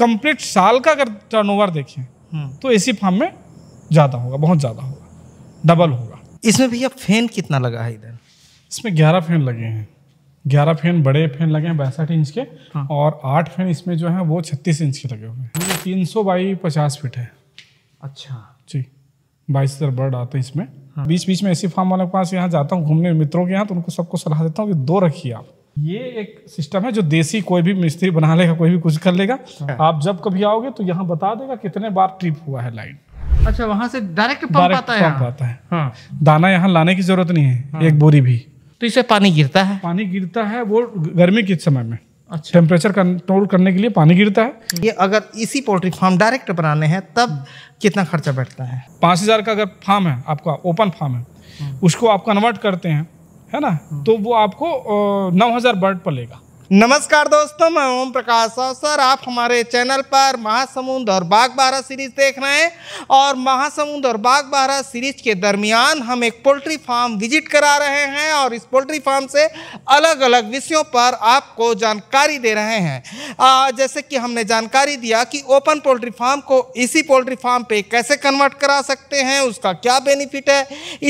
Complete साल का अगर टर्नओवर देखें हम्म। तो एसी फार्म में ज़्यादा होगा बहुत ज़्यादा होगा डबल होगा इसमें भैया फैन कितना लगा है इधर इसमें ग्यारह फैन लगे हैं ग्यारह फैन बड़े फैन लगे हैं बैसठ इंच के हाँ। और आठ फैन इसमें जो है वो छत्तीस इंच के लगे हुए हैं तीन सौ बाई पचास फिट है अच्छा जी बाईस हज़ार बर्ड आते हैं इसमें हाँ। बीच बीच में ऐसी फार्म वाले पास यहाँ जाता हूँ घूमने मित्रों के यहाँ तो उनको सबको सलाह देता हूँ कि दो रखिए आप ये एक सिस्टम है जो देसी कोई भी मिस्त्री बना लेगा कोई भी कुछ कर लेगा हाँ। आप जब कभी आओगे तो यहाँ बता देगा कितने बार ट्रिप हुआ है लाइन अच्छा वहाँ से डायरेक्ट पंप आता है आता है हाँ। दाना यहाँ लाने की जरूरत नहीं है हाँ। एक बोरी भी तो इसे पानी गिरता है पानी गिरता है वो गर्मी के समय में अच्छा टेम्परेचर कंट्रोल करने के लिए पानी गिरता है ये अगर इसी पोल्ट्री फार्म डायरेक्ट बनाने हैं तब कितना खर्चा बैठता है पाँच हजार का अगर फार्म है आपका ओपन फार्म है हाँ। उसको आप कन्वर्ट करते हैं है ना तो वो आपको नौ हज़ार बर्ड पलेगा नमस्कार दोस्तों मैं ओम प्रकाश अवसर आप हमारे चैनल पर महासमुंद और बाघ बारह सीरीज देख रहे हैं और महासमुंद और बाघ बारह सीरीज के दरमियान हम एक पोल्ट्री फार्म विजिट करा रहे हैं और इस पोल्ट्री फार्म से अलग अलग विषयों पर आपको जानकारी दे रहे हैं आ, जैसे कि हमने जानकारी दिया कि ओपन पोल्ट्री फार्म को इसी पोल्ट्री फार्म पर कैसे कन्वर्ट करा सकते हैं उसका क्या बेनिफिट है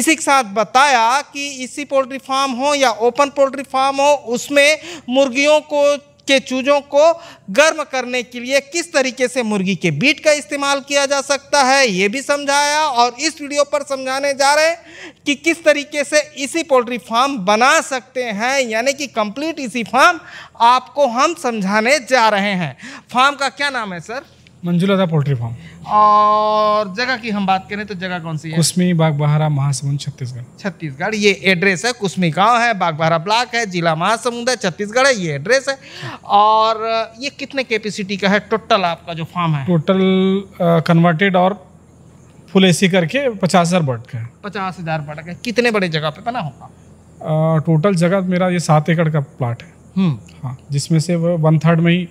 इसी के साथ बताया कि इसी पोल्ट्री फार्म हो या ओपन पोल्ट्री फार्म हो उसमें मुर्गियों मुर्गियों को के चूजों को गर्म करने के लिए किस तरीके से मुर्गी के बीट का इस्तेमाल किया जा सकता है ये भी समझाया और इस वीडियो पर समझाने जा रहे हैं कि किस तरीके से इसी पोल्ट्री फार्म बना सकते हैं यानी कि कंप्लीट इसी फार्म आपको हम समझाने जा रहे हैं फार्म का क्या नाम है सर मंजुलादा पोल्ट्री फार्म और जगह की हम बात करें तो जगह कौन सी है कुसमी बागबहरा महासमुंद छत्तीसगढ़ छत्तीसगढ़ ये एड्रेस है कुसमी गांव है बागबहरा ब्लॉक है जिला महासमुंद है छत्तीसगढ़ है ये एड्रेस है और ये कितने कैपेसिटी का है टोटल आपका जो फार्म है टोटल कन्वर्टेड और फुल ए करके पचास हज़ार बर्ड का पचास हज़ार बर्ड का कितने बड़े जगह पे बना होगा टोटल जगह मेरा ये सात एकड़ का प्लाट है हम्म। हाँ जिसमें से वन थर्ड में ही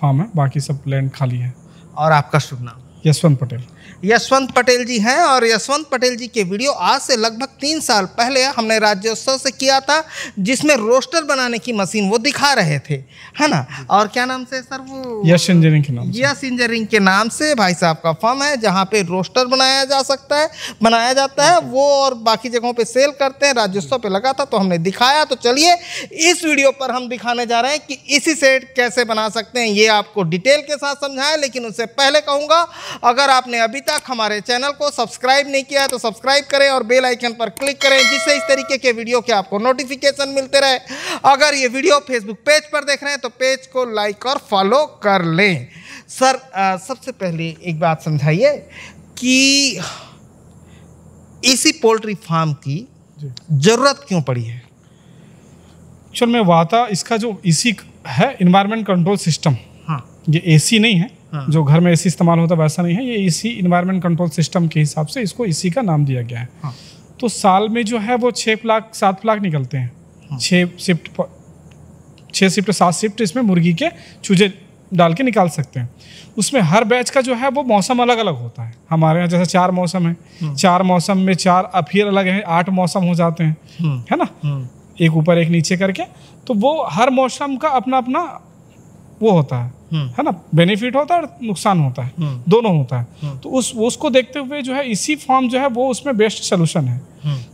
फार्म है बाकी सब लैंड खाली है और आपका शुभ नाम यशवंत पटेल यशवंत पटेल जी हैं और यशवंत पटेल जी के वीडियो आज से लगभग तीन साल पहले हमने राज्योत्सव से किया था जिसमें रोस्टर बनाने की मशीन वो दिखा रहे थे है ना और क्या नाम से सर वो यश इंजीनियरिंग के नाम यश इंजीनियरिंग के नाम से भाई साहब का फॉर्म है जहाँ पे रोस्टर बनाया जा सकता है बनाया जाता है वो और बाकी जगहों पर सेल करते हैं राज्योत्सव पर लगा था तो हमने दिखाया तो चलिए इस वीडियो पर हम दिखाने जा रहे हैं कि इसी सेट कैसे बना सकते हैं ये आपको डिटेल के साथ समझाएं लेकिन उससे पहले कहूँगा अगर आपने अभी तक तक हमारे चैनल को सब्सक्राइब नहीं किया है तो सब्सक्राइब करें और बेल आइकन पर क्लिक करें जिससे इस तरीके के वीडियो के आपको नोटिफिकेशन मिलते रहे अगर ये वीडियो फेसबुक पेज पर देख रहे हैं तो पेज को लाइक और फॉलो कर लें सर आ, सबसे पहले एक बात समझाइए कि इसी पोल्ट्री फार्म की ज़रूरत क्यों पड़ी है एक्चुअल में वाता इसका जो इसी है इन्वायरमेंट कंट्रोल सिस्टम हाँ ये एसी नहीं है जो घर में एसी इस्तेमाल होता है वैसा नहीं है ये इसी इन्वायरमेंट कंट्रोल सिस्टम के हिसाब से इसको इसी का नाम दिया गया है हाँ। तो साल में जो है वो छः लाख सात लाख निकलते हैं छः शिफ्ट छः शिफ्ट सात शिफ्ट इसमें मुर्गी के चूजे डाल के निकाल सकते हैं उसमें हर बैच का जो है वो मौसम अलग अलग होता है हमारे यहाँ जैसे चार मौसम है हाँ। चार मौसम में चार अफीर अलग हैं आठ मौसम हो जाते हैं हाँ। है ना हाँ। एक ऊपर एक नीचे करके तो वो हर मौसम का अपना अपना वो होता है हम्म। है ना बेनिफिट होता है और नुकसान होता है हम्म। दोनों होता है हम्म। तो उस उसको देखते हुए जो है इसी फॉर्म जो है वो उसमें बेस्ट सोल्यूशन है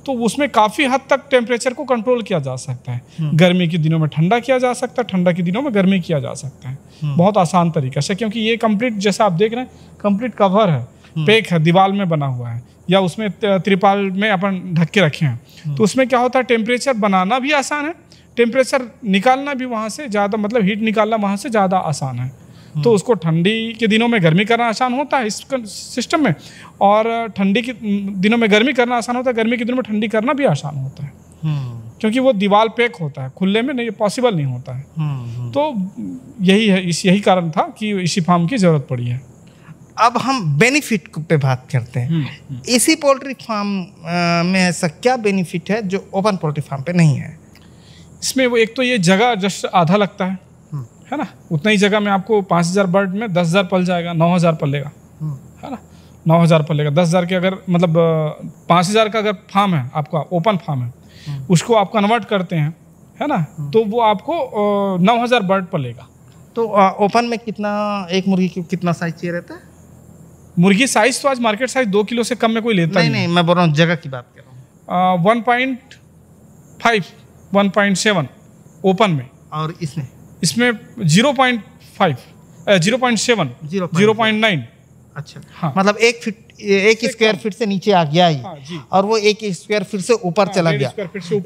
तो उसमें काफ़ी हद तक टेम्परेचर को कंट्रोल किया जा सकता है गर्मी के दिनों में ठंडा किया जा सकता है ठंडा के दिनों में गर्मी किया जा सकता है बहुत आसान तरीका से क्योंकि ये कंप्लीट जैसा आप देख रहे हैं कंप्लीट कवर है पेक है दीवार में बना हुआ है या उसमें त्रिपाल में अपन ढक के रखे हैं तो उसमें क्या होता है टेम्परेचर बनाना भी आसान है टेम्परेचर निकालना भी वहाँ से ज़्यादा मतलब हीट निकालना वहाँ से ज़्यादा आसान है हम्म। तो उसको ठंडी के दिनों में गर्मी करना आसान होता है इस सिस्टम में और ठंडी के दिनों में गर्मी करना आसान होता है गर्मी के दिनों में ठंडी करना भी आसान होता है हम्म। क्योंकि वो दीवार पैक होता है खुले में नहीं पॉसिबल नहीं होता है हम्म, तो यही है इस यही कारण था कि इसी फार्म की ज़रूरत पड़ी है अब हम बेनिफिट पे बात करते हैं इसी पोल्ट्री फार्म में ऐसा क्या बेनिफिट है जो ओपन पोल्ट्री फार्म पे नहीं है इसमें वो एक तो ये जगह जस्ट आधा लगता है हम्म। है ना उतना ही जगह में आपको पाँच हज़ार बर्ड में दस हज़ार पल जाएगा नौ हज़ार पल लेगा हम्म। है ना नौ हज़ार पल लेगा दस हज़ार के अगर मतलब पाँच हज़ार का अगर फार्म है आपका ओपन फार्म है हम्म। उसको आप कन्वर्ट करते हैं है ना तो वो आपको नौ हज़ार बर्ड पलेगा लेगा तो ओपन में कितना एक मुर्गी की कितना साइज चाहिए रहता है मुर्गी साइज तो आज मार्केट साइज दो किलो से कम में कोई लेता नहीं नहीं, नहीं मैं बोल रहा हूँ जगह की बात कर रहा हूँ वन पॉइंट फाइव 1.7 ओपन में और इसमें इसमें 0.5 zero point seven zero point nine अच्छा हाँ मतलब एक फिट एक स्क्वायर फिट से नीचे आ गया ही हाँ, और वो एक स्क्वायर फिट से ऊपर हाँ, चला गया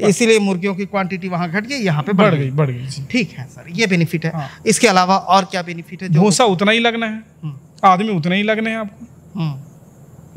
इसीलिए मुर्गियों की क्वांटिटी वहाँ घट गई यहाँ पे बढ़ गई बढ़ गई ठीक है सर ये बेनिफिट है हाँ। इसके अलावा और क्या बेनिफिट है भूसा उतना ही लगना है हम्म। आदमी उतना ही लगने हैं आपको हम्म।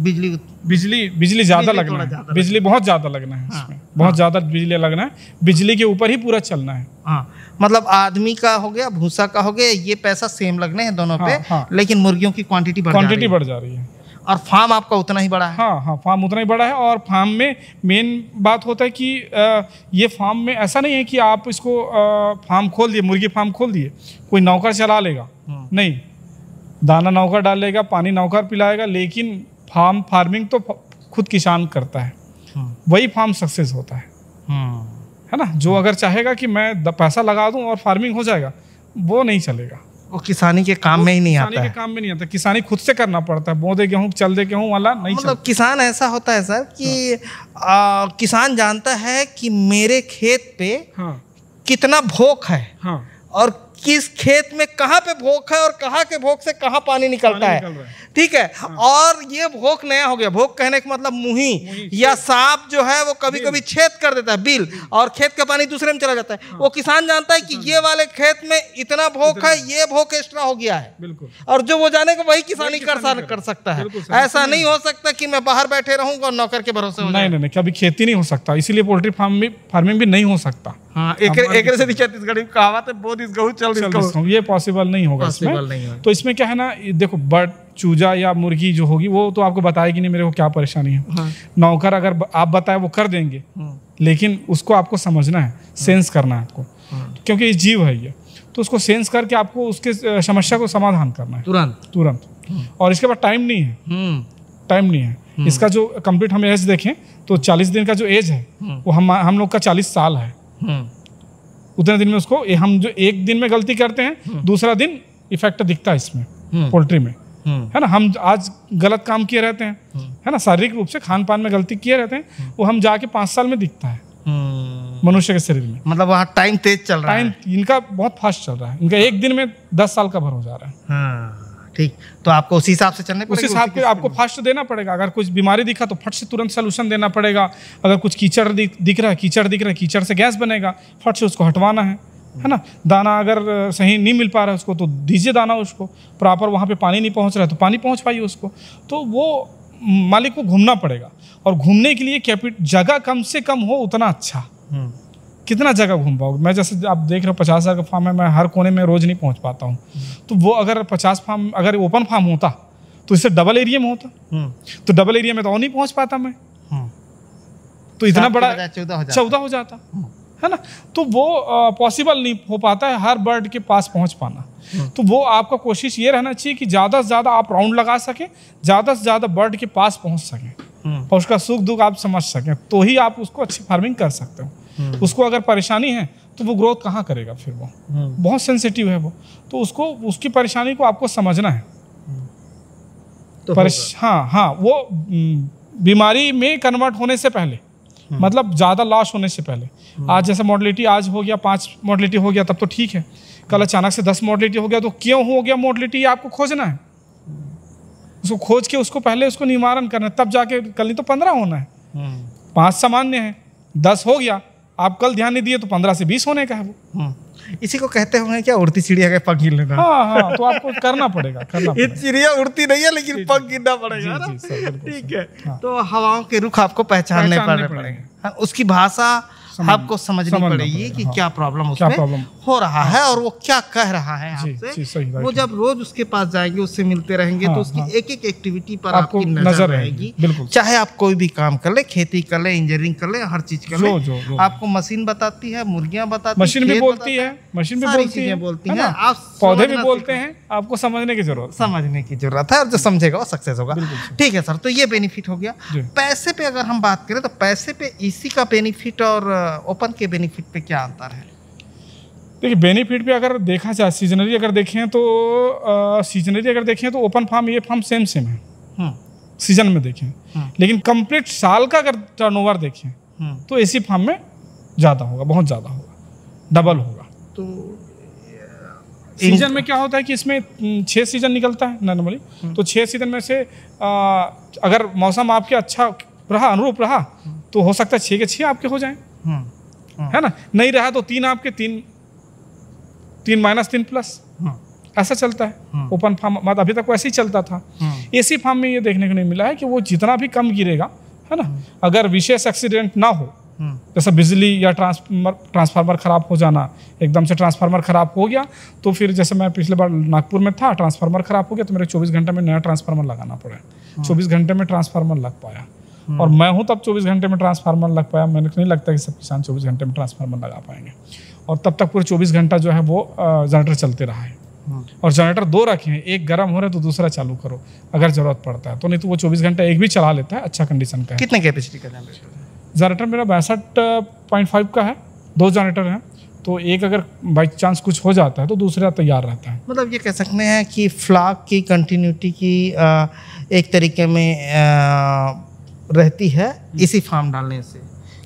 बिजली बिजली बिजली ज्यादा लगना है बिजली बहुत ज्यादा लगना है इसमें हाँ। बहुत ज्यादा बिजली लगना है बिजली के ऊपर ही पूरा चलना है हाँ। मतलब आदमी का हो गया भूसा का हो गया ये पैसा सेम लगने हैं दोनों पे हाँ, लेकिन मुर्गियों की क्वांटिटी क्वांटिटी बढ़ जा रही है और फार्म आपका उतना ही बड़ा है हाँ हाँ फार्म उतना ही बड़ा है और फार्म में मेन बात होता है कि आ, ये फार्म में ऐसा नहीं है कि आप इसको आ, फार्म खोल दिए मुर्गी फार्म खोल दिए कोई नौकर चला लेगा नहीं दाना नौकर डालेगा पानी नौकर पिलाएगा लेकिन फार्म फार्मिंग तो खुद किसान करता है हम्म। वही फार्म सक्सेस होता है हम्म। है ना जो अगर चाहेगा कि मैं पैसा लगा दूं और फार्मिंग हो जाएगा वो नहीं चलेगा वो किसानी के काम में ही नहीं आता के काम में नहीं आता किसानी खुद से करना पड़ता है बोदे गेहूँ चल दे गेहूँ वाला नहीं मतलब किसान ऐसा होता है सर कि हाँ। आ, किसान जानता है कि मेरे खेत पे हाँ। कितना भोख है हाँ। और कि इस खेत में कहाँ पे भोग है और कहाँ के भोग से कहाँ पानी निकलता पानी है ठीक है हाँ। और ये भोग नया हो गया भोग कहने का मतलब मुही या सांप जो है वो कभी कभी छेद कर देता है बिल और खेत का पानी दूसरे में चला जाता है हाँ। वो किसान जानता है कि ये वाले खेत में इतना भोग है ये भोग एक्स्ट्रा हो गया है और जो वो जाने को वही किसानी कर कर सकता है ऐसा नहीं हो सकता कि मैं बाहर बैठे रहूंगा और नौकर के भरोसे नहीं नहीं कभी खेती नहीं हो सकता इसीलिए पोल्ट्री फार्म भी फार्मिंग भी नहीं हो सकता हाँ, ये पॉसिबल नहीं होगा तो इसमें क्या है ना देखो बर्ड चूजा या मुर्गी जो होगी वो तो आपको बताएगी नहीं मेरे को क्या परेशानी है हाँ। नौकर अगर आप बताए वो कर देंगे हाँ। लेकिन उसको आपको समझना है सेंस करना है आपको क्योंकि ये जीव है ये तो उसको सेंस करके आपको उसके समस्या को समाधान करना है तुरंत तुरंत और इसके बाद टाइम नहीं है टाइम हम्म। नहीं है हम्म। इसका जो कंप्लीट हम एज देखें तो चालीस दिन का जो एज है वो हम हम लोग का चालीस साल है हम्म। उतने दिन में उसको हम जो एक दिन में गलती करते हैं हम्म। दूसरा दिन इफेक्ट दिखता है इसमें पोल्ट्री हम्म। में है ना हम आज गलत काम किए रहते हैं है ना शारीरिक रूप से खान पान में गलती किए रहते हैं वो हम जाके पांच साल में दिखता है मनुष्य के शरीर में मतलब वहाँ टाइम तेज चल रहा है टाइम इनका बहुत फास्ट चल रहा है इनका एक दिन में दस साल का भर हो जा रहा है हाँ। ठीक तो आपको उसी हिसाब से चलने उसी हिसाब के आपको फास्ट देना पड़ेगा अगर कुछ बीमारी दिखा तो फट से तुरंत सोल्यूशन देना पड़ेगा अगर कुछ कीचड़ दिख रहा है कीचड़ दिख रहा है कीचड़ से गैस बनेगा फट से उसको हटवाना है है ना दाना अगर सही नहीं मिल पा रहा है उसको तो दीजिए दाना उसको प्रॉपर वहाँ पे पानी नहीं पहुँच रहा है तो पानी पहुँच पाइए उसको तो वो मालिक को घूमना पड़ेगा और घूमने के लिए कैपिट जगह कम से कम हो उतना अच्छा हम्म। कितना जगह घूम पाओगे मैं जैसे आप देख रहे हो पचास हज़ार का फार्म है मैं हर कोने में रोज़ नहीं पहुंच पाता हूँ हम्म। तो वो अगर पचास फार्म अगर ओपन फार्म होता तो इससे डबल एरिया में होता हम्म। तो डबल एरिया में तो और नहीं पहुंच पाता मैं हम्म। तो इतना बड़ा चौदह हो जाता है ना तो वो पॉसिबल नहीं हो पाता है हर बर्ड के पास पहुंच पाना तो वो आपका कोशिश ये रहना चाहिए कि ज़्यादा से ज़्यादा आप राउंड लगा सकें ज़्यादा से ज़्यादा बर्ड के पास पहुंच सकें और उसका सुख दुख आप समझ सकें तो ही आप उसको अच्छी फार्मिंग कर सकते हो हम्म। उसको अगर परेशानी है तो वो ग्रोथ कहाँ करेगा फिर वो हम्म। बहुत सेंसिटिव है वो तो उसको उसकी परेशानी को आपको समझना है तो परेश हाँ हाँ वो हम्म, बीमारी में कन्वर्ट होने से पहले मतलब ज़्यादा लॉस होने से पहले आज जैसे मॉडलिटी आज हो गया पाँच मॉडलिटी हो गया तब तो ठीक है कल अचानक से दस मॉडलिटी हो गया तो क्यों हो गया मॉडलिटी आपको खोजना है उसको खोज के उसको पहले उसको निवारण करना है तब जाके कल नहीं तो पंद्रह होना है पाँच सामान्य है दस हो गया आप कल ध्यान नहीं दिए तो पंद्रह से बीस होने का है वो हम्म। इसी को कहते होंगे क्या उड़ती चिड़िया का पग गिरना हाँ हाँ तो आपको करना पड़ेगा करना पड़ेगा। चिड़िया उड़ती नहीं है लेकिन पग गिरना पड़ेगा ठीक है हाँ। तो हवाओं के रुख आपको पहचानने पड़ेंगे हाँ, उसकी भाषा समझ, आपको समझनी पड़ेगी कि हाँ, क्या प्रॉब्लम उसमें प्रॉब्लम? हो रहा हाँ, है और वो क्या कह रहा है आपसे वो जब रोज उसके पास जाएंगे उससे मिलते रहेंगे तो हाँ, तो उसकी एक एक एक्टिविटी पर आपको नजर रहेगी चाहे आप कोई भी काम कर ले खेती कर ले इंजीनियरिंग कर ले हर चीज कर ले आपको मशीन बताती है मुर्गियाँ बताती मशीन भी बोलती है मशीन भी बोलती है बोलती है आप पौधे भी बोलते हैं आपको समझने की जरूरत समझने की जरूरत है और जो समझेगा वो सक्सेस होगा ठीक है सर तो ये बेनिफिट हो गया पैसे पे अगर हम बात करें तो पैसे पे इसी का बेनिफिट और ओपन के बेनिफिट पे क्या अंतर है देखिए बेनिफिट पे अगर देखा जाए सीजनरी अगर देखें तो सीजनरी अगर देखें तो ओपन फार्म ये फार्म सेम सेम है सीजन हम्म। में देखें हम्म। लेकिन कंप्लीट साल का अगर टर्नओवर देखें हम्म। तो एसी फार्म में ज़्यादा होगा बहुत ज़्यादा होगा डबल होगा तो सीजन में क्या होता है कि इसमें छः सीजन निकलता है नॉर्मली तो छः सीजन में से आ, अगर मौसम आपके अच्छा रहा अनुरूप रहा तो हो सकता है छः के छः आपके हो जाएं हम्म, हम्म। है ना नहीं रहा तो तीन आपके तीन तीन माइनस तीन प्लस हम्म। ऐसा चलता है ओपन फार्म मत अभी तक वैसे ही चलता था एसी फार्म में ये देखने को नहीं मिला है कि वो जितना भी कम गिरेगा है ना अगर विशेष एक्सीडेंट ना हो जैसे बिजली या ट्रांसफार्मर ट्रांसफार्मर खराब हो जाना एकदम से ट्रांसफार्मर खराब हो गया तो फिर जैसे मैं पिछले बार नागपुर में था ट्रांसफार्मर खराब हो गया तो मेरे 24 घंटे में नया ट्रांसफार्मर लगाना पड़ा 24 घंटे में ट्रांसफार्मर लग पाया हम्म। और मैं हूँ तब चौबीस घंटे में ट्रांसफार्मर लग पाया मैंने नहीं लगता कि सब किसान चौबीस घंटे में ट्रांसफार्मर लगा पाएंगे और तब तक पूरे चौबीस घंटा जो है वो जनरेटर चलते रहा है हम्म। और जनरेटर दो रखे हैं एक गर्म हो रहा है तो दूसरा चालू करो अगर जरूरत पड़ता है तो नहीं तो वो चौबीस घंटा एक भी चला लेता है अच्छा कंडीशन का कितने कैपेसिटी का जनरेटर मेरा बैसठ पॉइंट फाइव का है दो जनरेटर हैं तो एक अगर बाई चांस कुछ हो जाता है तो दूसरा तैयार रहता है मतलब ये कह सकते हैं कि फ्लाक की कंटिन्यूटी की एक तरीके में रहती है इसी फार्म डालने से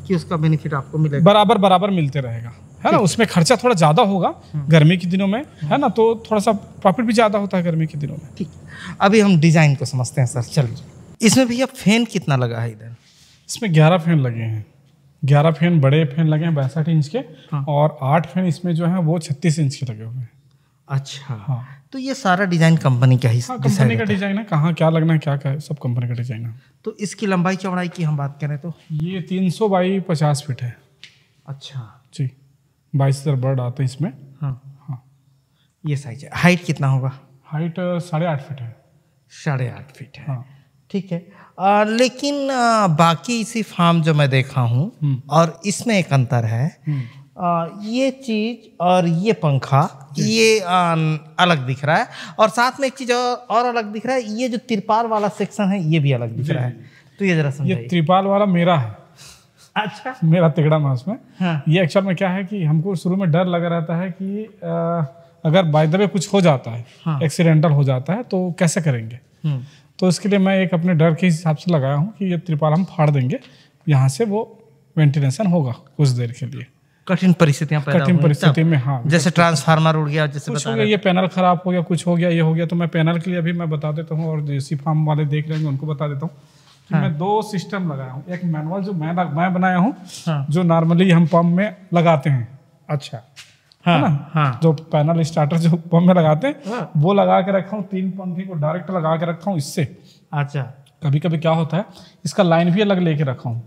कि उसका बेनिफिट आपको मिलेगा बराबर बराबर मिलते रहेगा है ना उसमें खर्चा थोड़ा ज़्यादा होगा हम्म। गर्मी के दिनों में है ना हम्म। तो थोड़ा सा प्रॉफिट भी ज़्यादा होता है गर्मी के दिनों में ठीक अभी हम डिज़ाइन को समझते हैं सर चलिए इसमें भैया फैन कितना लगा है इधर इसमें ग्यारह फैन लगे हैं ग्यारह फैन बड़े फैन लगे हैं बैसठ इंच के हाँ। और आठ फैन इसमें जो है वो छत्तीस इंच के लगे हुए हैं अच्छा हाँ तो ये सारा डिजाइन कंपनी का ही हाँ, कंपनी का डिजाइन है कहाँ क्या लगना है क्या क्या है सब कंपनी का डिजाइन है तो इसकी लंबाई चौड़ाई की हम बात करें तो ये तीन सौ बाई पचास फिट है अच्छा जी बाईस हज़ार बर्ड आते हैं इसमें हाँ हाँ ये साइज है हाइट कितना होगा हाइट साढ़े आठ फिट है साढ़े आठ फिट है हाँ ठीक है आ, लेकिन आ, बाकी इसी फार्म जो मैं देखा हूँ हम्म। और इसमें एक अंतर है हम्म। आ, ये चीज और ये पंखा ये आ, अलग दिख रहा है और साथ में एक चीज और अलग दिख रहा है ये जो त्रिपाल वाला सेक्शन है ये भी अलग दिख रहा है तो ये जरा समझिए त्रिपाल वाला मेरा है अच्छा मेरा तिगड़ा मास में हाँ। ये एक्चुअल में क्या है कि हमको शुरू में डर लगा रहता है कि आ, अगर बाय द वे कुछ हो जाता है हाँ। एक्सीडेंटल हो जाता है तो कैसे करेंगे हम्म। तो इसके लिए मैं एक अपने डर के हिसाब से लगाया हूँ कि ये त्रिपाल हम फाड़ देंगे यहाँ से वो वेंटिलेशन होगा कुछ देर के लिए कठिन परिस्थितियां कठिन परिस्थिति में हाँ जैसे ट्रांसफार्मर उड़ गया जैसे कुछ हो गया ये पैनल खराब हो गया कुछ हो गया ये हो गया तो मैं पैनल के लिए अभी मैं बता देता हूँ और देसी फार्म वाले देख रहे हैं उनको बता देता हूँ हाँ। मैं दो सिस्टम लगाया हूँ एक मैनुअल जो मैं मैं बनाया हूँ हाँ। जो नॉर्मली हम पंप में लगाते हैं अच्छा हाँ, है ना हाँ। जो पैनल स्टार्टर जो पंप में लगाते हैं हाँ। वो लगा के रखा हूँ तीन पंखे को डायरेक्ट लगा के रखा हूँ इससे अच्छा कभी कभी क्या होता है इसका लाइन भी अलग लेके रखा हूँ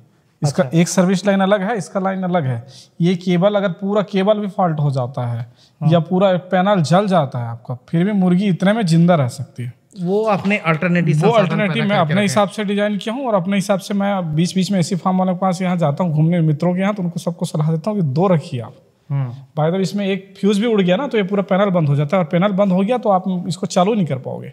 इसका अच्छा। एक सर्विस लाइन अलग है इसका लाइन अलग है ये केबल अगर पूरा केबल भी फॉल्ट हो जाता है हाँ। या पूरा पैनल जल जाता है आपका फिर भी मुर्गी इतने में जिंदा रह सकती है वो अपने अल्टरनेटिव वो अल्टरनेटिव मैं अपने हिसाब से डिजाइन किया हूँ और अपने हिसाब से मैं बीच बीच में ऐसी फार्म वालों के पास यहाँ जाता हूँ घूमने मित्रों के यहाँ तो उनको सबको सलाह देता हूँ कि दो रखिए आप बाय हम्म। द इसमें एक फ्यूज भी उड़ गया ना तो ये पूरा पैनल बंद हो जाता है और पैनल बंद हो गया तो आप इसको चालू नहीं कर पाओगे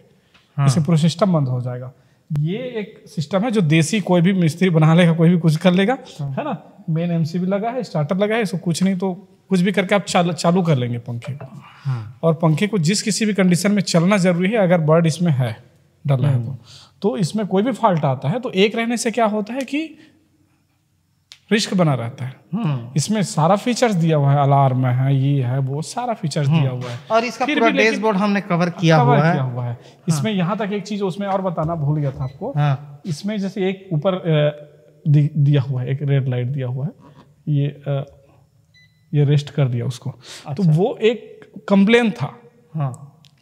हाँ। इसे पूरा सिस्टम बंद हो जाएगा ये एक सिस्टम है जो देसी कोई भी मिस्त्री बना लेगा कोई भी कुछ कर लेगा हाँ। है ना मेन एम भी लगा है स्टार्टर लगा है इसको कुछ नहीं तो कुछ भी करके आप चाल, चालू कर लेंगे पंखे को हाँ। और पंखे को जिस किसी भी कंडीशन में चलना जरूरी है अगर बर्ड इसमें है डला है तो हाँ। तो इसमें कोई भी फॉल्ट आता है तो एक रहने से क्या होता है कि रिस्क बना रहता है हम्म। इसमें सारा फीचर्स दिया हुआ है अलार्म है ये है वो सारा फीचर्स दिया हम्म। हुआ है और इसका पूरा डैशबोर्ड हमने कवर किया हुआ है हुआ हाँ। है इसमें यहाँ तक एक चीज उसमें और बताना भूल गया था आपको हाँ। इसमें जैसे एक ऊपर दिया हुआ है एक रेड लाइट दिया हुआ है ये ये रेस्ट कर दिया उसको तो अच्छा। तो वो एक कंप्लेन था हाँ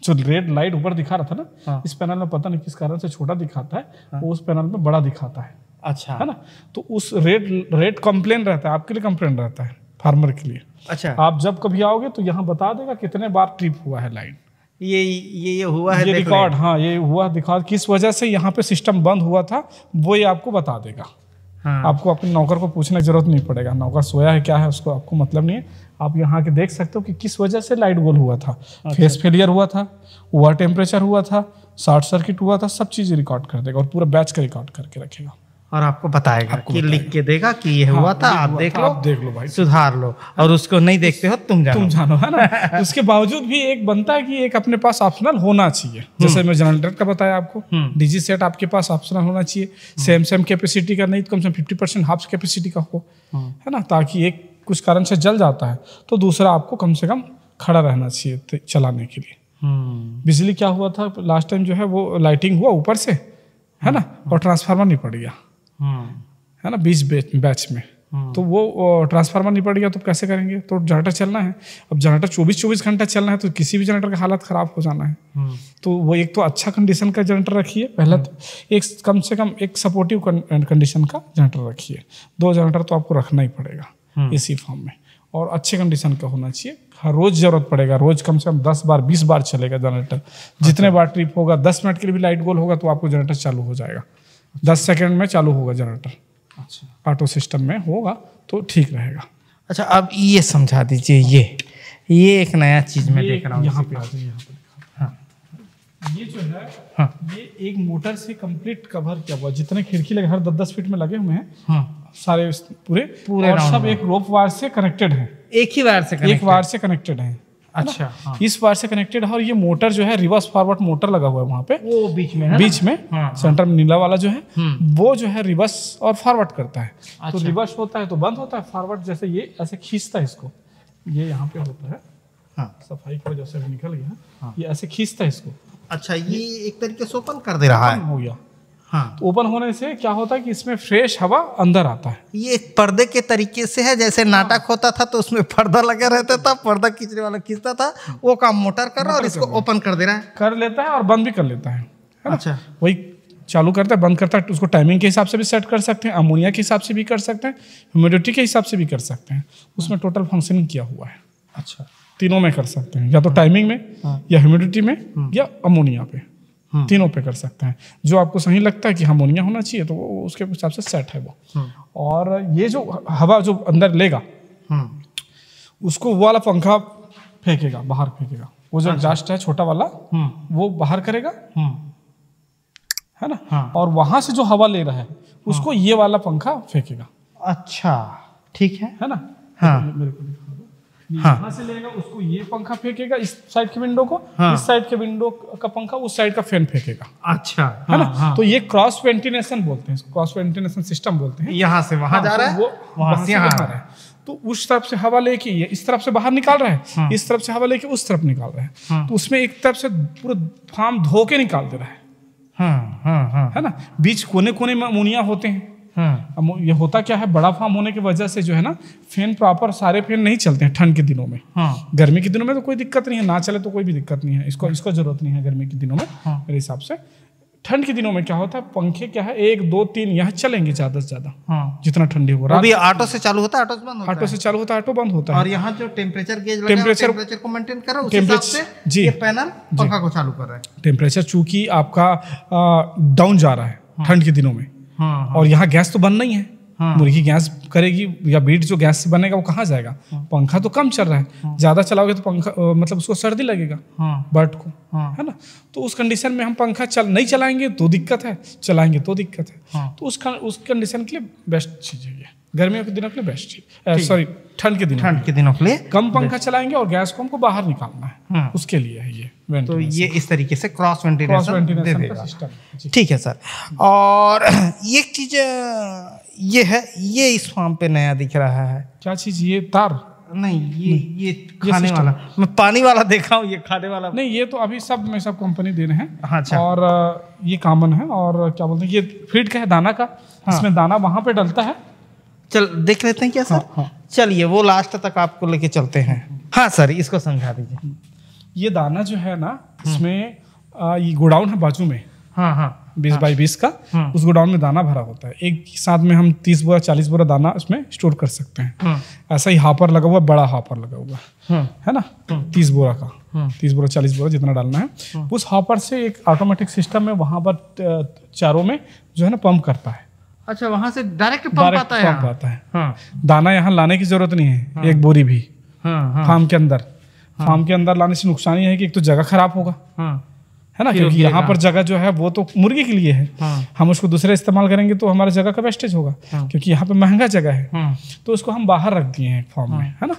जो रेड लाइट ऊपर दिखा रहा था ना हाँ। इस पैनल में पता नहीं किस कारण से छोटा दिखाता है हाँ। वो उस पैनल में बड़ा दिखाता है अच्छा है ना तो उस रेट रेट कंप्लेन रहता है आपके लिए कंप्लेन रहता है फार्मर के लिए अच्छा आप जब कभी आओगे तो यहाँ बता देगा कितने बार ट्रिप हुआ है लाइन ये ये ये हुआ है ये रिकॉर्ड हाँ ये हुआ दिखा किस वजह से यहाँ पे सिस्टम बंद हुआ था वो ये आपको बता देगा हाँ। आपको अपने नौकर को पूछने की जरूरत नहीं पड़ेगा नौकर सोया है क्या है उसको आपको मतलब नहीं है आप यहाँ के देख सकते हो कि किस वजह से लाइट गोल हुआ था अच्छा। फेस फेलियर हुआ था ओवर टेम्परेचर हुआ था शॉर्ट सर्किट हुआ था सब चीज़ रिकॉर्ड कर देगा और पूरा बैच का रिकॉर्ड करके रखेगा और आपको बताएगा आपको कि लिख के देगा कि ये हाँ, हुआ था आप हुआ देख था, लो आप देख लो भाई सुधार लो और उसको नहीं देखते हो तुम जानो तुम जानो है ना उसके बावजूद भी एक बनता है कि एक अपने पास ऑप्शनल होना चाहिए हम्म। जैसे मैं जनरेटर का बताया आपको डीजी हम्म। सेट आपके पास ऑप्शनल होना चाहिए सेम सेम कैपेसिटी का नहीं कम से कम फिफ्टी हाफ कैपेसिटी का हो हम्म। है ना ताकि एक कुछ कारण से जल जाता है तो दूसरा आपको कम से कम खड़ा रहना चाहिए चलाने के लिए बिजली क्या हुआ था लास्ट टाइम जो है वो लाइटिंग हुआ ऊपर से है ना और ट्रांसफार्मर नहीं पड़ गया हाँ। है ना बीस बैच में हाँ। तो वो ट्रांसफार्मर निपट गया तो कैसे करेंगे तो जनरेटर चलना है अब जनरेटर चौबीस चौबीस घंटा चलना है तो किसी भी जनरेटर का हालत ख़राब हो जाना है हाँ। तो वो एक तो अच्छा कंडीशन का जनरेटर रखिए पहले तो एक कम से कम एक सपोर्टिव कंडीशन का जनरेटर रखिए दो जनरेटर तो आपको रखना ही पड़ेगा इसी फॉर्म में और अच्छे कंडीशन का होना चाहिए हर रोज जरूरत पड़ेगा रोज कम से कम दस बार बीस बार चलेगा जनरेटर अच्छा। जितने बार ट्रिप होगा दस मिनट के लिए भी लाइट गोल होगा तो आपको जनरेटर चालू हो जाएगा दस सेकेंड में चालू होगा जनरेटर अच्छा ऑटो सिस्टम में होगा तो ठीक रहेगा अच्छा अब ये समझा दीजिए ये ये एक नया चीज में देख रहा हूँ यहाँ पे यहाँ पे हाँ। ये जो है हाँ। ये एक मोटर से कंप्लीट कवर किया हुआ जितने खिड़की लगे हर दस दस फीट में लगे हुए हैं हाँ। सारे पूरे पूरे और सब एक रोप वायर से कनेक्टेड है एक ही वायर से एक वायर से कनेक्टेड है अच्छा हाँ। इस वायर से कनेक्टेड है और ये मोटर जो है रिवर्स फॉरवर्ड मोटर लगा हुआ है वहाँ पे वो बीच में है बीच में हाँ, सेंटर हाँ। में नीला वाला जो है हम्म। वो जो है रिवर्स और फॉरवर्ड करता है तो अच्छा। तो रिवर्स होता है तो बंद होता है फॉरवर्ड जैसे ये ऐसे खींचता है इसको ये यहाँ पे होता है हाँ। सफाई की वजह से निकल गया हाँ। ये ऐसे खींचता है इसको अच्छा ये एक तरीके से ओपन कर दे रहा है हो गया हाँ तो ओपन होने से क्या होता है कि इसमें फ्रेश हवा अंदर आता है ये एक पर्दे के तरीके से है जैसे नाटक हाँ। होता था तो उसमें पर्दा लगा रहता था हाँ। पर्दा खींचने वाला खींचता था वो काम मोटर कर रहा है और इसको ओपन कर दे रहा है कर लेता है और बंद भी कर लेता है अच्छा वही चालू करता है बंद करता है उसको टाइमिंग के हिसाब से भी सेट कर सकते हैं अमोनिया के हिसाब से भी कर सकते हैं ह्यूमिडिटी के हिसाब से भी कर सकते हैं उसमें टोटल फंक्शनिंग किया हुआ है अच्छा तीनों में कर सकते हैं या तो टाइमिंग में हाँ। या ह्यूमिडिटी में या अमोनिया पे हम्म। तीनों पे कर सकते हैं जो आपको सही लगता है कि हारमोनिया होना चाहिए तो वो उसके हिसाब से सेट है वो हम्म। और ये जो हवा जो अंदर लेगा हम्म। उसको वो वाला पंखा फेंकेगा बाहर फेंकेगा वो जो एग्जास्ट अच्छा। है छोटा वाला वो बाहर करेगा है ना हाँ। और वहां से जो हवा ले रहा है हाँ। उसको ये वाला पंखा फेंकेगा अच्छा ठीक है है ना हाँ तो मेरे को हाँ यहाँ से लेगा उसको ये पंखा फेंकेगा इस साइड के विंडो को हाँ, इस साइड के विंडो का पंखा उस साइड का फैन फेंकेगा अच्छा है हाँ, ना हाँ, तो ये क्रॉस वेंटिलेशन बोलते हैं क्रॉस वेंटिलेशन सिस्टम बोलते हैं यहाँ से वहां हाँ, जा रहा तो है वो वहां से यहाँ आ रहा है तो उस तरफ से हवा लेके ये इस तरफ से बाहर निकाल रहा है हाँ। इस तरफ से हवा लेके उस तरफ निकाल रहा है हाँ। तो उसमें एक तरफ से पूरा फार्म धो के निकाल दे रहा है हाँ, हाँ, हाँ। है ना बीच कोने कोने में अमोनिया होते हैं हम्म ये होता क्या है बड़ा फार्म होने की वजह से जो है ना फैन प्रॉपर सारे फैन नहीं चलते हैं ठंड के दिनों में हाँ। गर्मी के दिनों में तो कोई दिक्कत नहीं है ना चले तो कोई भी दिक्कत नहीं है इसको हाँ। इसको जरूरत नहीं है गर्मी के दिनों में हाँ। मेरे हिसाब से ठंड के दिनों में क्या होता है पंखे क्या है एक दो तीन यहाँ चलेंगे ज्यादा से ज्यादा हाँ। जितना ठंडी हो रहा है ऑटो से चालू होता है ऑटो बंद होता ऑटो से चालू होता है ऑटो बंद होता है और यहाँ जो टेम्परेचर गेज टेम्परेचर को मेंटेन कर रहा से जी ये पैनल पंखा को चालू कर रहा है टेम्परेचर चूंकि आपका डाउन जा रहा है हाँ। ठंड के दिनों में हाँ, हाँ। और यहाँ गैस तो बन नहीं है हाँ, मुर्गी गैस करेगी या बीट जो गैस से बनेगा वो कहाँ जाएगा हाँ, पंखा तो कम चल रहा है हाँ, ज्यादा चलाओगे तो पंखा मतलब उसको सर्दी लगेगा हाँ, बर्ड को हाँ, है ना तो उस कंडीशन में हम पंखा चल नहीं चलाएंगे तो दिक्कत है चलाएंगे तो दिक्कत है हाँ, तो उस उस कंडीशन के लिए बेस्ट चीज है ये गर्मियों के दिनों के लिए बेस्ट चीज सॉरी ठंड के दिन ठंड के दिनों के लिए कम पंखा चलाएंगे और गैस को हमको बाहर निकालना है हाँ। उसके लिए है ये तो ये इस तरीके से क्रॉस वेंटिलेशन दे देगा ठीक है सर और ये चीज ये है ये इस फॉर्म पे नया दिख रहा है क्या चीज ये तार नहीं ये नहीं। ये खाने ये वाला मैं पानी वाला देखा हूँ ये खाने वाला नहीं ये तो अभी सब में सब कंपनी दे रहे हैं हाँ, अच्छा और ये कॉमन है और क्या बोलते हैं ये फीड का है दाना का हाँ। इसमें दाना वहाँ पे डलता है चल देख लेते हैं क्या सर हाँ, हाँ। चलिए वो लास्ट तक आपको लेके चलते हैं हाँ सर इसको समझा दीजिए ये दाना जो है ना हम्म। इसमें आ, ये गोडाउन है बाजू में हाँ हाँ बीस हाँ। बाई बीस का हाँ, उस गोडाउन में दाना भरा होता है एक साथ में हम तीस बोरा चालीस बोरा दाना उसमें स्टोर कर सकते हैं हाँ, ऐसा ही हापर लगा हुआ बड़ा हापर लगा हुआ हाँ, है ना हाँ, तीस बोरा का हाँ, तीस बोरा चालीस बोरा जितना डालना है हाँ, उस हापर से एक ऑटोमेटिक सिस्टम है वहां पर चारों में जो है ना पंप करता है अच्छा वहां से डायरेक्ट डायरेक्ट पंप आता है हाँ। दाना यहाँ लाने की जरूरत नहीं है हाँ। एक बोरी भी फार्म के अंदर हाँ। फार्म के अंदर लाने से नुकसान ये है कि एक तो जगह खराब होगा हाँ। है ना क्योंकि यहाँ हाँ। पर जगह जो है वो तो मुर्गी के लिए है हाँ। हम उसको दूसरे इस्तेमाल करेंगे तो हमारा जगह का वेस्टेज होगा हाँ। क्योंकि यहाँ पे महंगा जगह है हाँ। तो उसको हम बाहर रख दिए हैं फॉर्म में हाँ। है ना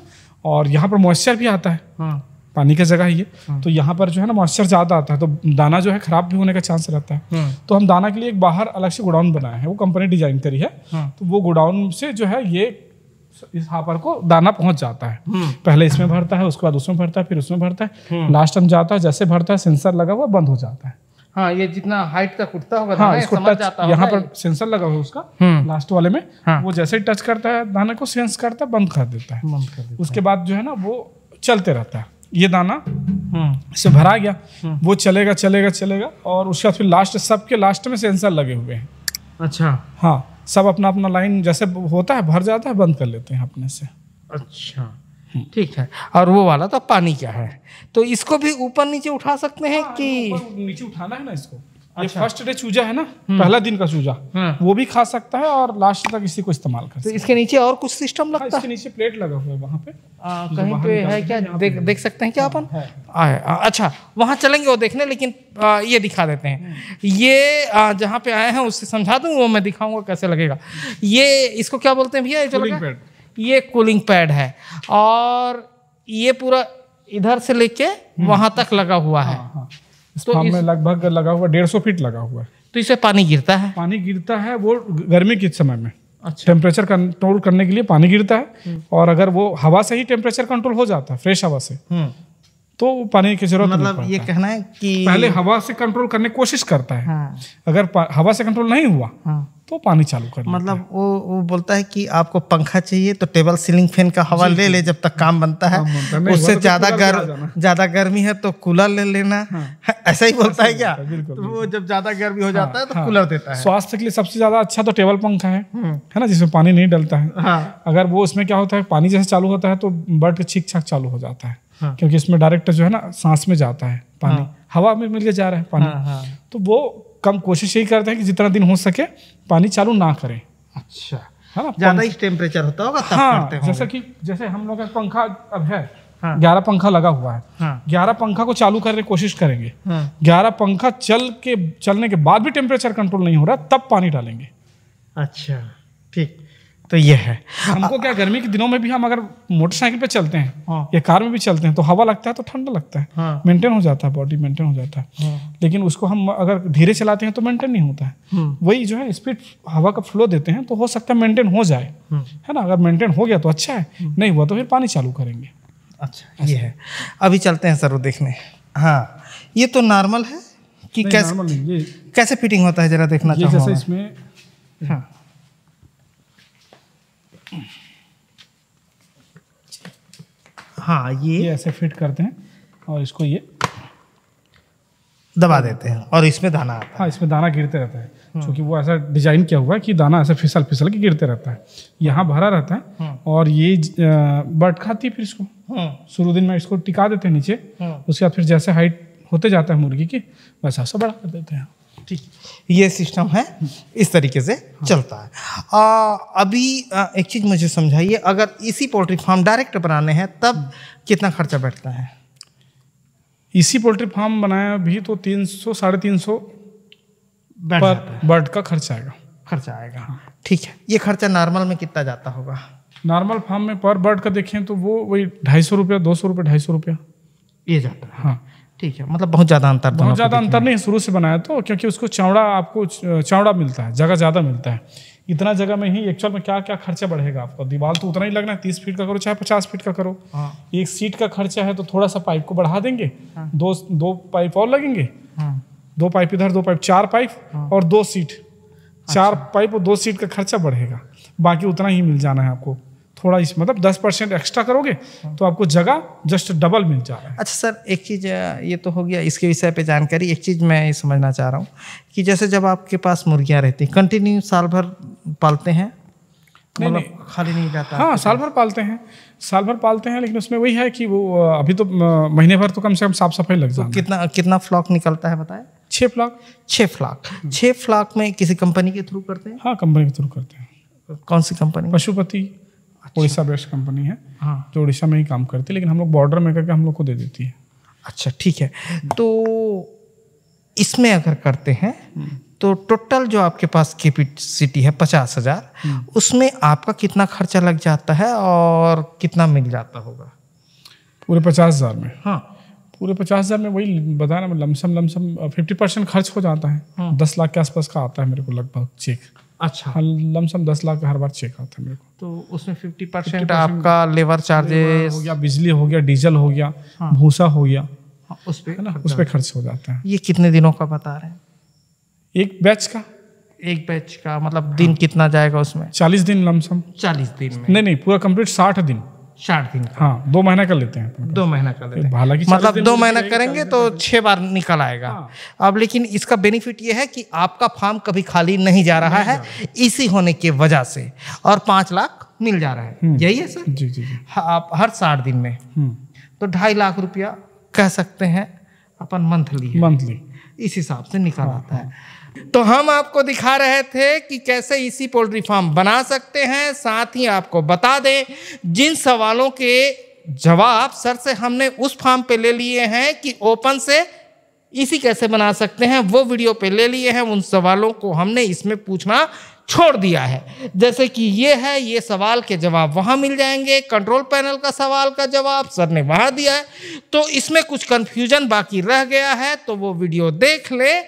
और यहाँ पर मॉइस्चर भी आता है पानी का जगह है ये तो यहाँ पर जो है ना मॉइस्चर ज़्यादा आता है तो दाना जो है खराब भी होने का चांस रहता है तो हम दाना के लिए एक बाहर अलग से गोडाउन बनाया है वो कंपनी डिजाइन करी है तो वो गोडाउन से जो है ये इस हापर को दाना पहुंच जाता है हम्म। पहले इसमें भरता है उसके बाद उसमें भरता है फिर उसमें भरता है लास्ट टाइम हम्म। जाता है जैसे भरता है सेंसर लगा हुआ बंद हो जाता है हाँ ये जितना हाइट तक उठता होगा हाँ, इसको समझ जाता यहाँ पर सेंसर लगा हुआ उसका लास्ट हम्म। वाले में हाँ, वो जैसे ही टच करता है दाना को सेंस करता है बंद कर देता है बंद कर देता उसके बाद जो है ना वो चलते रहता है ये दाना से भरा गया वो चलेगा चलेगा चलेगा और उसके बाद फिर लास्ट सबके लास्ट में सेंसर लगे हुए हैं अच्छा हाँ सब अपना अपना लाइन जैसे होता है भर जाता है बंद कर लेते हैं अपने से अच्छा हम्म। ठीक है और वो वाला तो पानी क्या है तो इसको भी ऊपर नीचे उठा सकते हैं हाँ, कि नीचे उठाना है ना इसको अच्छा। फर्स्ट डे चूजा है ना हम्म। पहला दिन का चूजा हाँ। वो भी खा सकता है और लास्ट तक इसी को इस्तेमाल कर तो इसके नीचे और कुछ सिस्टम हाँ, लगता है इसके नीचे प्लेट लगा हुआ है वहाँ पे आ, कहीं पे है क्या देख देख सकते हैं क्या अपन हाँ, अच्छा वहाँ चलेंगे वो देखने लेकिन ये दिखा देते हैं ये जहाँ पे आए हैं उससे समझा दूँ वो मैं दिखाऊंगा कैसे लगेगा ये इसको क्या बोलते हैं भैया ये कूलिंग पैड है और ये पूरा इधर से लेके हम्म। वहाँ तक लगा हुआ है इस तो फार्म में लगभग लगा हुआ डेढ़ सौ फीट लगा हुआ है तो इसे पानी गिरता है पानी गिरता है वो गर्मी के समय में अच्छा। टेम्परेचर कंट्रोल करने के लिए पानी गिरता है हम्म। और अगर वो हवा से ही टेम्परेचर कंट्रोल हो जाता है फ्रेश हवा से हम्म। तो पानी की जरूरत मतलब ये कहना है कि पहले हवा से कंट्रोल करने की कोशिश करता है हाँ। अगर हवा से कंट्रोल नहीं हुआ हाँ। तो पानी चालू कर मतलब वो वो बोलता है कि आपको पंखा चाहिए तो टेबल सीलिंग फैन का हवा ले ले जब तक काम बनता है उससे तो ज्यादा गर्म ज्यादा गर्मी है तो कूलर ले लेना हाँ। ऐसा ही बोलता है क्या तो वो जब ज्यादा गर्मी हो जाता है तो हाँ, हाँ। कूलर देता है स्वास्थ्य के लिए सबसे ज्यादा अच्छा तो टेबल पंखा है हम्म। है ना जिसमें पानी नहीं डलता है अगर वो उसमें क्या होता है पानी जैसे चालू होता है तो बर्ड ठीक छाक चालू हो जाता है क्योंकि इसमें डायरेक्ट जो है ना सांस में जाता है पानी हवा में मिलकर जा रहा है पानी तो वो कम कोशिश यही करते हैं कि जितना दिन हो सके पानी चालू ना करें अच्छा है ना ज़्यादा ही टेम्परेचर होता होगा हाँ, करते जैसे कि जैसे हम लोग का पंखा अब है हाँ, ग्यारह पंखा लगा हुआ है हाँ, ग्यारह पंखा को चालू करने की कोशिश करेंगे हाँ, ग्यारह पंखा चल के चलने के बाद भी टेम्परेचर कंट्रोल नहीं हो रहा तब पानी डालेंगे अच्छा ठीक तो ये है हमको क्या गर्मी के दिनों में भी हम अगर मोटरसाइकिल पे चलते हैं हाँ। या कार में भी चलते हैं तो हवा लगता है तो ठंडा लगता है हाँ। मेंटेन हो जाता है बॉडी मेंटेन हो जाता है हाँ। लेकिन उसको हम अगर धीरे चलाते हैं तो मेंटेन नहीं होता है हम्म। वही जो है स्पीड हवा का फ्लो देते हैं तो हो सकता है मेंटेन हो जाए हम्म। है ना अगर मेंटेन हो गया तो अच्छा है हम्म। नहीं हुआ तो फिर पानी चालू करेंगे अच्छा ये है अभी चलते हैं सर वो देखने हाँ ये तो नॉर्मल है कि कैसे कैसे फिटिंग होता है जरा देखना चाहिए इसमें हाँ हाँ ये ये ऐसे फिट करते हैं और इसको ये दबा देते हैं और इसमें दाना आता हाँ, है हाँ इसमें दाना गिरते रहता है क्योंकि हम्म। वो ऐसा डिजाइन किया हुआ है कि दाना ऐसे फिसल फिसल के गिरते रहता है यहाँ भरा रहता है हम्म। और ये बर्ड खाती है फिर इसको हम्म। शुरू दिन में इसको टिका देते हैं नीचे उसके बाद फिर जैसे हाइट होते जाता है मुर्गी की वैसा ऐसा बड़ा कर देते हैं ठीक ये सिस्टम है इस तरीके से हाँ। चलता है आ, अभी आ, एक चीज़ मुझे समझाइए अगर इसी पोल्ट्री फार्म डायरेक्ट बनाने हैं तब कितना खर्चा बैठता है इसी पोल्ट्री फार्म बनाया भी तो तीन सौ साढ़े तीन सौ पर बर्ड का खर्चा आएगा खर्चा आएगा हाँ। ठीक है ये खर्चा नॉर्मल में कितना जाता होगा नॉर्मल फार्म में पर बर्ड का देखें तो वो वही ढाई सौ रुपया दो सौ रुपया ढाई सौ रुपया ये जाता है हाँ ठीक है मतलब बहुत ज़्यादा अंतर बहुत ज़्यादा अंतर नहीं शुरू से बनाया तो क्योंकि उसको चौड़ा आपको चौड़ा मिलता है जगह ज़्यादा मिलता है इतना जगह में ही एक्चुअल में क्या क्या खर्चा बढ़ेगा आपका दीवार तो उतना ही लगना है तीस फीट का करो चाहे पचास फीट का करो हाँ। एक सीट का खर्चा है तो थोड़ा सा पाइप को बढ़ा देंगे हाँ। दो दो पाइप और लगेंगे हाँ। दो पाइप इधर दो पाइप चार पाइप और दो सीट चार पाइप अच्छा। और दो सीट का खर्चा बढ़ेगा बाकी उतना ही मिल जाना है आपको थोड़ा इस मतलब दस परसेंट एक्स्ट्रा करोगे तो आपको जगह जस्ट डबल मिल जा रहा है अच्छा सर एक चीज़ ये तो हो गया इसके विषय पे जानकारी एक चीज़ मैं ये समझना चाह रहा हूँ कि जैसे जब आपके पास मुर्गियाँ रहती हैं कंटिन्यू साल भर पालते हैं नहीं, मतलब नहीं। खाली नहीं जाता हाँ साल भर पालते हैं साल भर पालते हैं लेकिन उसमें वही है कि वो अभी तो महीने भर तो कम से कम साफ सफाई लग तो जाती है कितना कितना फ्लॉक निकलता है बताए छः फ्लॉक छः फ्लॉक हम्म। छः फ्लॉक में किसी कंपनी के थ्रू करते हैं हाँ कंपनी के थ्रू करते हैं कौन सी company Pashupati Orissa best company है हाँ जो उड़ीसा में ही काम करती है लेकिन हम लोग बॉर्डर में करके हम लोग को दे देती है अच्छा ठीक है हम्म। तो इसमें अगर करते हैं हम्म। तो टोटल जो आपके पास कैपेसिटी है पचास हजार हम्म। उसमें आपका कितना खर्चा लग जाता है और कितना मिल जाता होगा पूरे पचास हजार में हाँ पूरे पचास हजार में वही बताया ना लमसम लमसम फिफ्टी परसेंट खर्च हो जाता है हाँ। दस लाख के आसपास का आता है मेरे को लगभग चेक अच्छा लमसम दस लाख हर बार चेक आता मेरे को तो उसमें फिफ्टी परसेंट आपका लेबर चार्जेस हो गया बिजली हो गया डीजल हो गया हाँ। भूसा हो गया हाँ, उस पर ना उस पर खर्च हो जाता है ये कितने दिनों का बता रहे हैं एक बैच का एक बैच का मतलब हाँ। दिन कितना जाएगा उसमें चालीस दिन लमसम चालीस दिन नहीं नहीं पूरा कंप्लीट साठ दिन शार्ट थिंग हाँ दो महीना कर लेते हैं दो महीना कर लेते हैं मतलब दो तो महीना करेंगे तो छः बार निकल आएगा हाँ। अब लेकिन इसका बेनिफिट ये है कि आपका फार्म कभी खाली नहीं जा रहा है इसी होने की वजह से और पाँच लाख मिल जा रहा है हम्म। यही है सर जी जी हाँ, आप हर साठ दिन में हम्म। तो ढाई लाख रुपया कह सकते हैं अपन मंथली मंथली इस हिसाब से निकल हाँ, आता है तो हम आपको दिखा रहे थे कि कैसे इसी पोल्ट्री फार्म बना सकते हैं साथ ही आपको बता दें जिन सवालों के जवाब सर से हमने उस फार्म पे ले लिए हैं कि ओपन से इसी कैसे बना सकते हैं वो वीडियो पे ले लिए हैं उन सवालों को हमने इसमें पूछना छोड़ दिया है जैसे कि ये है ये सवाल के जवाब वहाँ मिल जाएंगे कंट्रोल पैनल का सवाल का जवाब सर ने वहाँ दिया है तो इसमें कुछ कन्फ्यूजन बाकी रह गया है तो वो वीडियो देख लें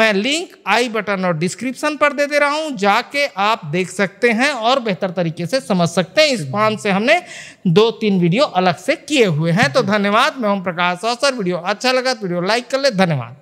मैं लिंक आई बटन और डिस्क्रिप्शन पर दे दे रहा हूं जाके आप देख सकते हैं और बेहतर तरीके से समझ सकते हैं इस बांध से हमने दो तीन वीडियो अलग से किए हुए हैं तो धन्यवाद मैं ओम प्रकाश और सर वीडियो अच्छा लगा तो वीडियो लाइक कर ले धन्यवाद